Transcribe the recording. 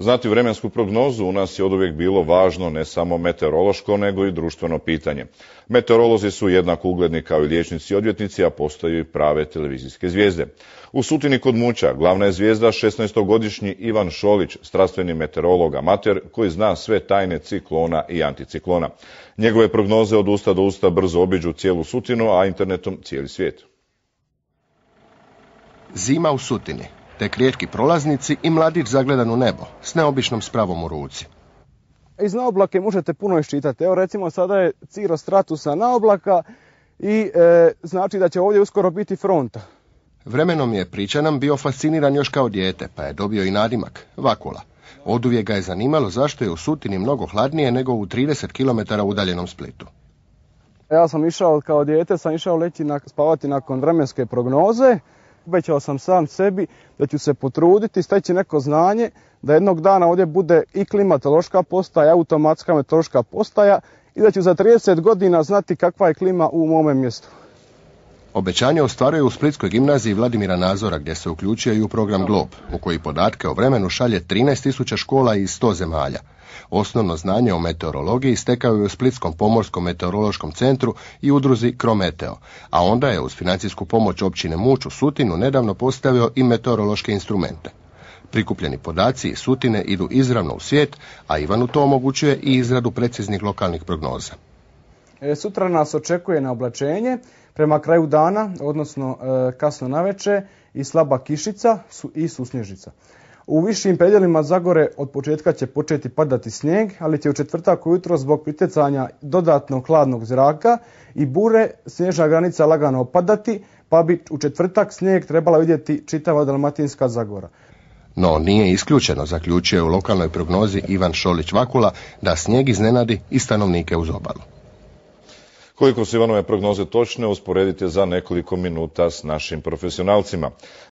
Znati vremensku prognozu u nas je od uvijek bilo važno ne samo meteorološko, nego i društveno pitanje. Meteorolozi su jednako ugledni kao i liječnici i odvjetnici, a postaju i prave televizijske zvijezde. U Sutini kod Muća glavna je zvijezda 16-godišnji Ivan Šolić, strastveni meteorolog amater koji zna sve tajne ciklona i anticiklona. Njegove prognoze od usta do usta brzo obiđu cijelu Sutinu, a internetom cijeli svijet. Zima u Sutini tek rijetki prolaznici i mladić zagledan u nebo s neobičnom spravom u ruci. Iz naoblake možete puno iščitati. Evo recimo sada je Ciro stratusa naoblaka i e, znači da će ovdje uskoro biti fronta. Vremenom je pričanam bio fasciniran još kao dijete, pa je dobio i nadimak, Vakula. Oduvijek ga je zanimalo zašto je u Sutini mnogo hladnije nego u 30 km udaljenom Splitu. Ja sam išao kao dijete, sam išao leći spavati nakon vremenske prognoze, obećao sam sam sebi da ću se potruditi, steći neko znanje, da jednog dana ovdje bude i klimatološka postaja, automatska meteorološka postaja i da ću za 30 godina znati kakva je klima u mome mjestu. Obećanje ostvaruje u Splitskoj gimnaziji Vladimira Nazora gdje se uključio i u program GLOB, u koji podatke o vremenu šalje 13.000 škola iz 100 zemalja. Osnovno znanje o meteorologiji stekao je u Splitskom pomorskom meteorološkom centru i udruzi Krometeo, a onda je uz financijsku pomoć općine Muč u Sutinu nedavno postavio i meteorološke instrumente. Prikupljeni podaci i Sutine idu izravno u svijet, a Ivanu to omogućuje i izradu preciznih lokalnih prognoza. E, sutra nas očekuje na oblačenje, Prema kraju dana, odnosno e, kasno naveče, i slaba kišica i susnježica. U višim predjelima Zagore od početka će početi padati snijeg, ali će u četvrtak ujutro zbog pritecanja dodatnog hladnog zraka i bure snježna granica lagano opadati, pa bi u četvrtak snijeg trebala vidjeti čitava Dalmatinska Zagora. No, nije isključeno, zaključio je u lokalnoj prognozi Ivan Šolić-Vakula, da snijeg iznenadi i stanovnike uz obalu. Koliko su Ivanove prognoze točne, usporedite za nekoliko minuta s našim profesionalcima.